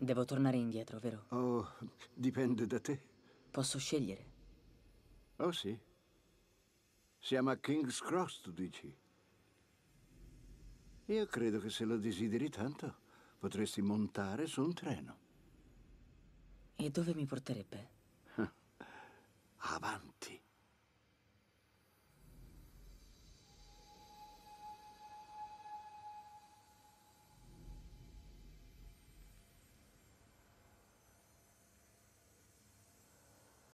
Devo tornare indietro, vero? Oh, dipende da te. Posso scegliere? Oh sì. Siamo a King's Cross, tu dici? Io credo che se lo desideri tanto, potresti montare su un treno. E dove mi porterebbe?